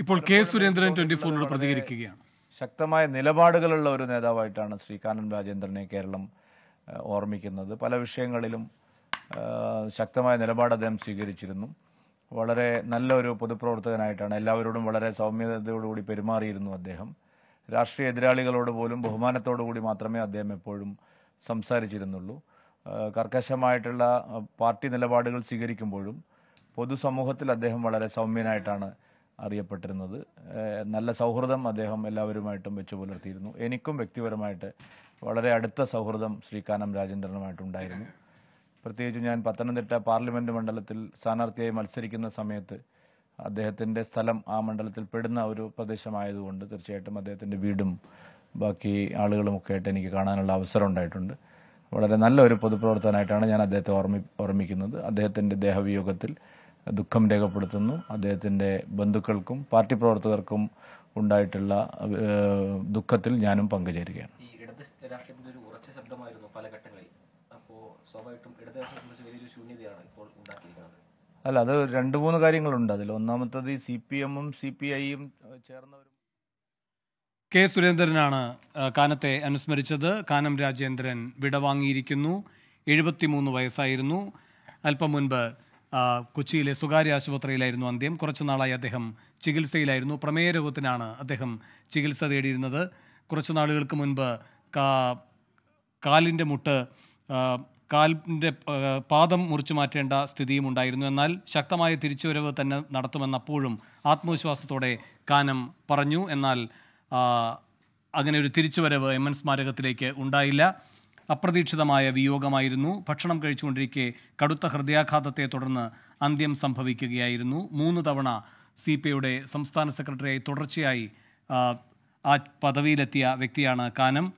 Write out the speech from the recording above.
ഇപ്പോൾ K Surendran twenty ഫോറിനോട് പ്രതികരിക്കുകയാണ് ശക്തമായ നിലപാടുകളുള്ള ഒരു നേതാവായിട്ടാണ് ശ്രീ കാനൻ രാജേന്ദ്രനെ കേരളം ഓർമ്മിക്കുന്നത് പല വിഷയങ്ങളിലും ശക്തമായ നിലപാട് അദ്ദേഹം സ്വീകരിച്ചിരുന്നു വളരെ നല്ലൊരു പൊതുപ്രവർത്തകനായിട്ടാണ് എല്ലാവരോടും വളരെ സൗമ്യതയോടുകൂടി പെരുമാറിയിരുന്നു അദ്ദേഹം രാഷ്ട്രീയ എതിരാളികളോട് പോലും ബഹുമാനത്തോടുകൂടി കൂടി മാത്രമേ അദ്ദേഹം എപ്പോഴും സംസാരിച്ചിരുന്നുള്ളൂ കർക്കശമായിട്ടുള്ള പാർട്ടി നിലപാടുകൾ സ്വീകരിക്കുമ്പോഴും പൊതുസമൂഹത്തിൽ അദ്ദേഹം വളരെ സൗമ്യനായിട്ടാണ് അറിയപ്പെട്ടിരുന്നത് നല്ല സൗഹൃദം അദ്ദേഹം എല്ലാവരുമായിട്ടും വെച്ചു പുലർത്തിയിരുന്നു എനിക്കും വ്യക്തിപരമായിട്ട് വളരെ അടുത്ത സൗഹൃദം ശ്രീകാനം രാജേന്ദ്രനുമായിട്ടുണ്ടായിരുന്നു പ്രത്യേകിച്ച് ഞാൻ പത്തനംതിട്ട പാർലമെൻറ്റ് മണ്ഡലത്തിൽ സ്ഥാനാർത്ഥിയായി മത്സരിക്കുന്ന സമയത്ത് അദ്ദേഹത്തിൻ്റെ സ്ഥലം ആ മണ്ഡലത്തിൽ പെടുന്ന ഒരു പ്രദേശമായതുകൊണ്ട് തീർച്ചയായിട്ടും അദ്ദേഹത്തിൻ്റെ വീടും ബാക്കി ആളുകളുമൊക്കെ ആയിട്ട് എനിക്ക് കാണാനുള്ള അവസരം ഉണ്ടായിട്ടുണ്ട് വളരെ നല്ല ഒരു പൊതുപ്രവർത്തനമായിട്ടാണ് ഞാൻ അദ്ദേഹത്തെ ഓർമ്മി ഓർമ്മിക്കുന്നത് അദ്ദേഹത്തിൻ്റെ ദേഹവിയോഗത്തിൽ ദുഃഖം രേഖപ്പെടുത്തുന്നു അദ്ദേഹത്തിൻ്റെ ബന്ധുക്കൾക്കും പാർട്ടി പ്രവർത്തകർക്കും ഉണ്ടായിട്ടുള്ള ദുഃഖത്തിൽ ഞാനും പങ്കുചേരുകയാണ് അല്ല അത് രണ്ട് മൂന്ന് കാര്യങ്ങളുണ്ട് അതിൽ ഒന്നാമത്തത് ഈ സി പി എമ്മും സി പി ഐയും ചേർന്നവരും കെ സുരേന്ദ്രനാണ് കാനത്തെ അനുസ്മരിച്ചത് കാനം രാജേന്ദ്രൻ വിടവാങ്ങിയിരിക്കുന്നു എഴുപത്തിമൂന്ന് വയസ്സായിരുന്നു അല്പം മുൻപ് കൊച്ചിയിലെ സ്വകാര്യ ആശുപത്രിയിലായിരുന്നു അന്ത്യം കുറച്ചു നാളായി അദ്ദേഹം ചികിത്സയിലായിരുന്നു പ്രമേയ രോഗത്തിനാണ് അദ്ദേഹം ചികിത്സ തേടിയിരുന്നത് കുറച്ച് നാളുകൾക്ക് മുൻപ് കാ കാലിൻ്റെ മുട്ട് കാലിൻ്റെ പാദം മുറിച്ചു മാറ്റേണ്ട സ്ഥിതിയും ഉണ്ടായിരുന്നു എന്നാൽ ശക്തമായ തിരിച്ചുവരവ് തന്നെ നടത്തുമെന്നപ്പോഴും ആത്മവിശ്വാസത്തോടെ കാനം പറഞ്ഞു എന്നാൽ അങ്ങനെ ഒരു തിരിച്ചുവരവ് എം എൻ സ്മാരകത്തിലേക്ക് ഉണ്ടായില്ല അപ്രതീക്ഷിതമായ വിയോഗമായിരുന്നു ഭക്ഷണം കഴിച്ചുകൊണ്ടിരിക്കെ കടുത്ത ഹൃദയാഘാതത്തെ തുടർന്ന് അന്ത്യം സംഭവിക്കുകയായിരുന്നു മൂന്ന് തവണ സി പി ഐയുടെ സംസ്ഥാന സെക്രട്ടറിയായി തുടർച്ചയായി ആ പദവിയിലെത്തിയ വ്യക്തിയാണ് കാനം